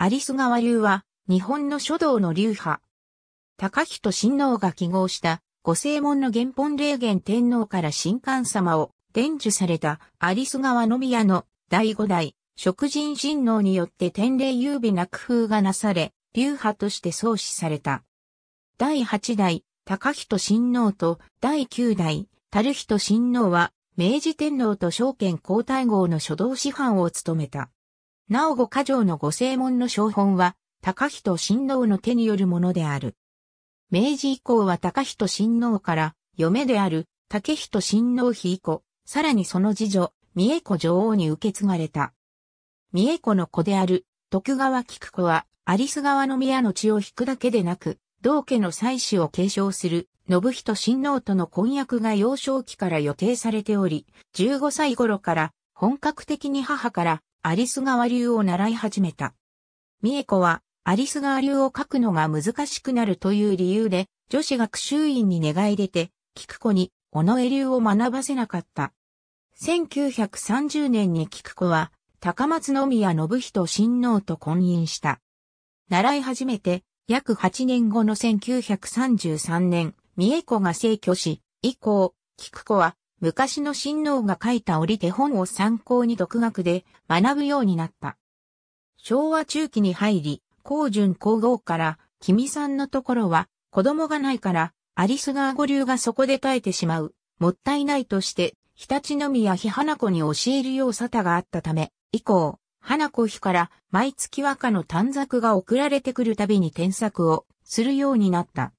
アリス川流は、日本の書道の流派。高人親王が記号した、御正門の原本霊元天皇から神官様を伝授されたアリス川の宮の第五代、職人親王によって天霊優美な工夫がなされ、流派として創始された。第八代、高人親王と第九代、樽人親王は、明治天皇と証券皇太后の書道師範を務めた。なお五箇条の御正門の標本は、高人親王の手によるものである。明治以降は高人親王から、嫁である、竹人親王妃以降、さらにその次女、三重子女王に受け継がれた。三重子の子である、徳川菊子は、有栖川宮の血を引くだけでなく、同家の妻子を継承する、信人親王との婚約が幼少期から予定されており、15歳頃から、本格的に母から、アリス川流を習い始めた。三重子は、アリス川流を書くのが難しくなるという理由で、女子学習院に願い出て、菊子に、尾上流を学ばせなかった。1930年に菊子は、高松宮信人親王と婚姻した。習い始めて、約8年後の1933年、三重子が逝去し、以降、菊子は昔の親王が書いた折手本を参考に独学で学ぶようになった。昭和中期に入り、高順皇后から、君さんのところは子供がないから、アリス川五流がそこで耐えてしまう、もったいないとして、常陸宮妃花子に教えるよう沙汰があったため、以降、花子妃から毎月和歌の短冊が送られてくるたびに添削をするようになった。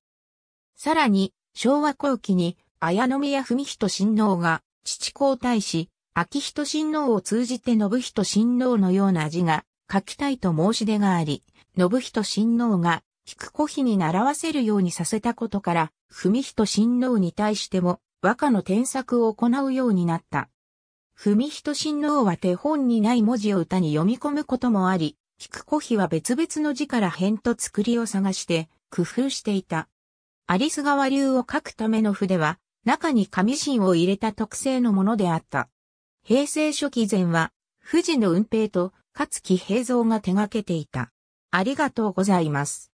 さらに、昭和後期に綾宮文人親王が、父皇太子、昭仁親王を通じて信人親王のような字が書きたいと申し出があり、信人親王が、菊子妃に習わせるようにさせたことから、文人親王に対しても、和歌の添削を行うようになった。文人親王は手本にない文字を歌に読み込むこともあり、菊子妃は別々の字から辺と作りを探して、工夫していた。有栖川流を書くための筆は、中に紙芯を入れた特製のものであった。平成初期前は、富士の運平と勝木平蔵が手掛けていた。ありがとうございます。